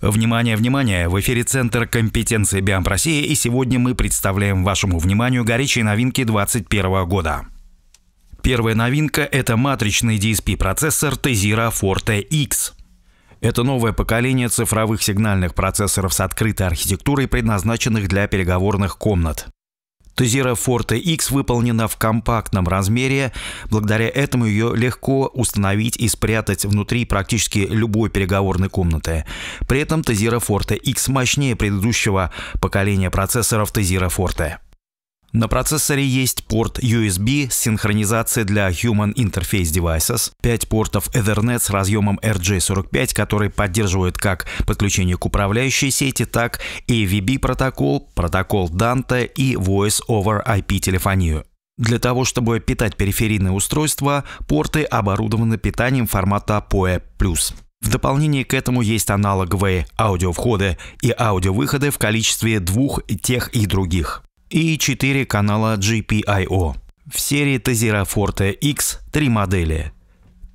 Внимание, внимание! В эфире Центр компетенции Биам России, и сегодня мы представляем вашему вниманию горячие новинки 2021 года. Первая новинка – это матричный DSP-процессор Tezira Forte X. Это новое поколение цифровых сигнальных процессоров с открытой архитектурой, предназначенных для переговорных комнат. Тезира Forte X выполнена в компактном размере. Благодаря этому ее легко установить и спрятать внутри практически любой переговорной комнаты. При этом Тезира Forte X мощнее предыдущего поколения процессоров Тезира Forte. На процессоре есть порт USB с синхронизацией для Human Interface Devices, 5 портов Ethernet с разъемом RJ45, который поддерживает как подключение к управляющей сети, так и AVB протокол, протокол Dante и Voice over IP телефонию. Для того, чтобы питать периферийные устройства, порты оборудованы питанием формата PoE+. В дополнение к этому есть аналоговые аудиовходы и аудиовыходы в количестве двух тех и других и 4 канала GPIO. В серии Tezira Forte X три модели.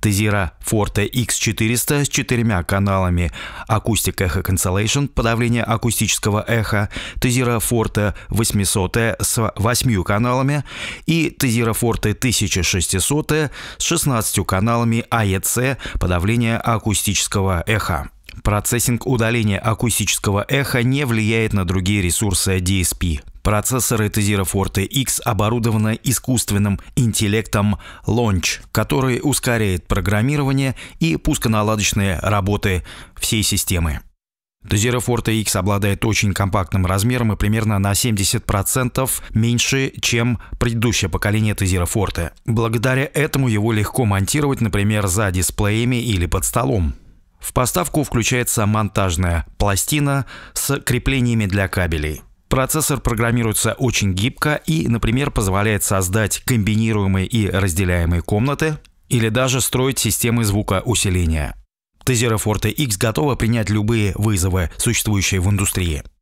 Tezira Forte X400 с четырьмя каналами Acoustic Echo Cancellation, подавление акустического эха, Tezira Forte 800 с восьмью каналами и Tezira Forte 1600 с 16 каналами AEC, а подавление акустического эха. Процессинг удаления акустического эха не влияет на другие ресурсы DSP. Процессоры Tezira Forte X оборудованы искусственным интеллектом Launch, который ускоряет программирование и пусконаладочные работы всей системы. Tezira Forte X обладает очень компактным размером и примерно на 70% меньше, чем предыдущее поколение Tezira Forte. Благодаря этому его легко монтировать, например, за дисплеями или под столом. В поставку включается монтажная пластина с креплениями для кабелей. Процессор программируется очень гибко и, например, позволяет создать комбинируемые и разделяемые комнаты или даже строить системы звукоусиления. Тезеры Forte X готова принять любые вызовы, существующие в индустрии –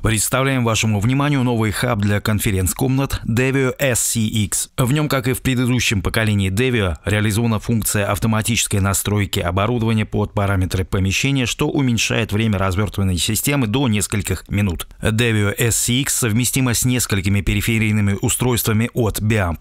Представляем вашему вниманию новый хаб для конференц-комнат Devio SCX. В нем, как и в предыдущем поколении Devio, реализована функция автоматической настройки оборудования под параметры помещения, что уменьшает время развертывания системы до нескольких минут. Devio SCX совместима с несколькими периферийными устройствами от BIAMP,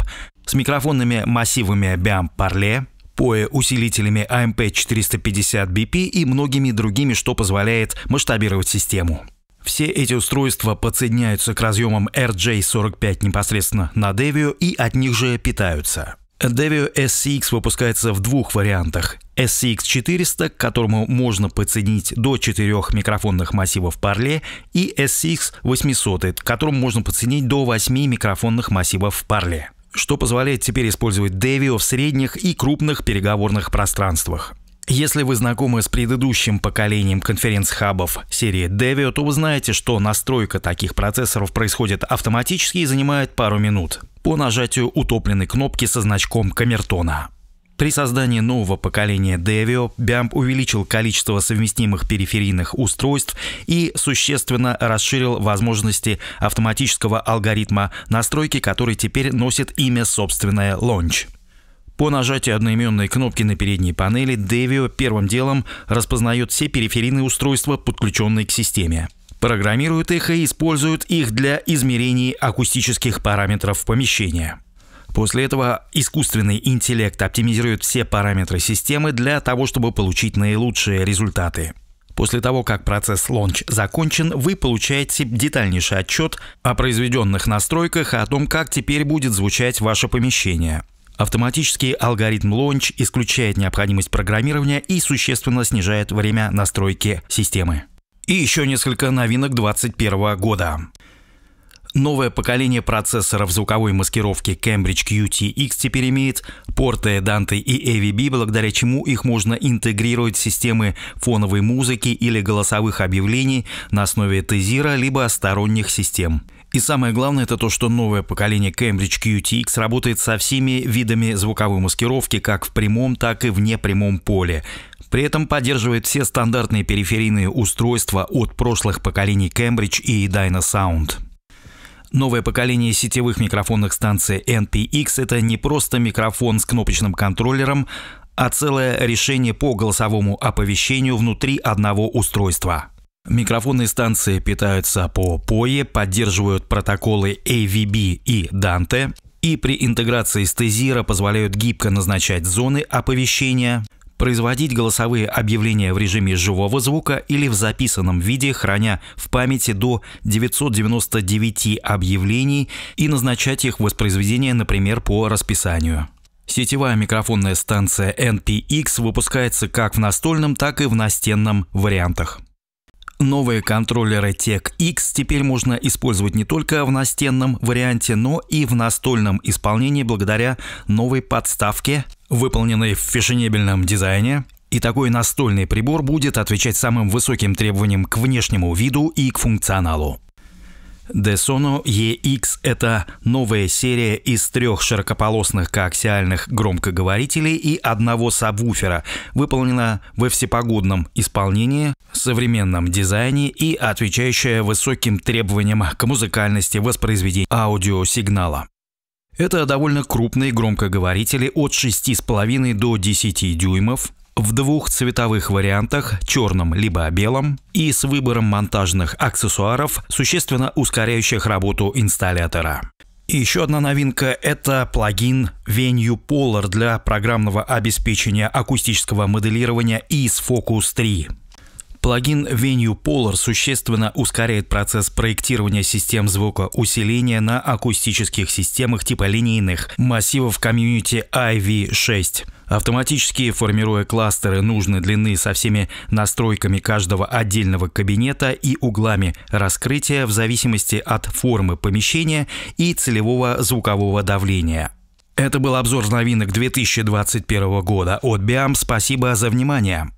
с микрофонными массивами BIAMP Parley, POE усилителями AMP450BP и многими другими, что позволяет масштабировать систему. Все эти устройства подсоединяются к разъемам RJ45 непосредственно на Devio и от них же питаются. Devio SCX выпускается в двух вариантах. SCX400, к которому можно подсоединить до 4 микрофонных массивов парле, и SCX800, к которому можно подсоединить до 8 микрофонных массивов парле что позволяет теперь использовать Devio в средних и крупных переговорных пространствах. Если вы знакомы с предыдущим поколением конференц-хабов серии Devio, то вы знаете, что настройка таких процессоров происходит автоматически и занимает пару минут по нажатию утопленной кнопки со значком камертона. При создании нового поколения Devio BAMP увеличил количество совместимых периферийных устройств и существенно расширил возможности автоматического алгоритма настройки, который теперь носит имя собственное Launch. По нажатию одноименной кнопки на передней панели Devio первым делом распознает все периферийные устройства, подключенные к системе. Программирует их и использует их для измерений акустических параметров помещения. После этого искусственный интеллект оптимизирует все параметры системы для того, чтобы получить наилучшие результаты. После того, как процесс Launch закончен, вы получаете детальнейший отчет о произведенных настройках и о том, как теперь будет звучать ваше помещение. Автоматический алгоритм Launch исключает необходимость программирования и существенно снижает время настройки системы. И еще несколько новинок 2021 года. Новое поколение процессоров звуковой маскировки Cambridge QTX теперь имеет порты Dante и AVB, благодаря чему их можно интегрировать в системы фоновой музыки или голосовых объявлений на основе тезира либо сторонних систем. И самое главное, это то, что новое поколение Cambridge QTX работает со всеми видами звуковой маскировки, как в прямом, так и в непрямом поле. При этом поддерживает все стандартные периферийные устройства от прошлых поколений Cambridge и DynaSound. Новое поколение сетевых микрофонных станций NPX – это не просто микрофон с кнопочным контроллером, а целое решение по голосовому оповещению внутри одного устройства – Микрофонные станции питаются по POE, поддерживают протоколы AVB и Dante и при интеграции с стезира позволяют гибко назначать зоны оповещения, производить голосовые объявления в режиме живого звука или в записанном виде, храня в памяти до 999 объявлений и назначать их воспроизведение, например, по расписанию. Сетевая микрофонная станция NPX выпускается как в настольном, так и в настенном вариантах. Новые контроллеры Tech X теперь можно использовать не только в настенном варианте, но и в настольном исполнении благодаря новой подставке, выполненной в фешенебельном дизайне. И такой настольный прибор будет отвечать самым высоким требованиям к внешнему виду и к функционалу. Десоно EX – это новая серия из трех широкополосных коаксиальных громкоговорителей и одного сабвуфера, выполнена во всепогодном исполнении, современном дизайне и отвечающая высоким требованиям к музыкальности воспроизведения аудиосигнала. Это довольно крупные громкоговорители от 6,5 до 10 дюймов в двух цветовых вариантах, черном либо белом, и с выбором монтажных аксессуаров, существенно ускоряющих работу инсталлятора. И еще одна новинка – это плагин Venue Polar для программного обеспечения акустического моделирования из Focus 3. Плагин Venue Polar существенно ускоряет процесс проектирования систем звукоусиления на акустических системах типа линейных массивов комьюнити IV6. Автоматически формируя кластеры нужной длины со всеми настройками каждого отдельного кабинета и углами раскрытия в зависимости от формы помещения и целевого звукового давления. Это был обзор новинок 2021 года от BIAM. Спасибо за внимание.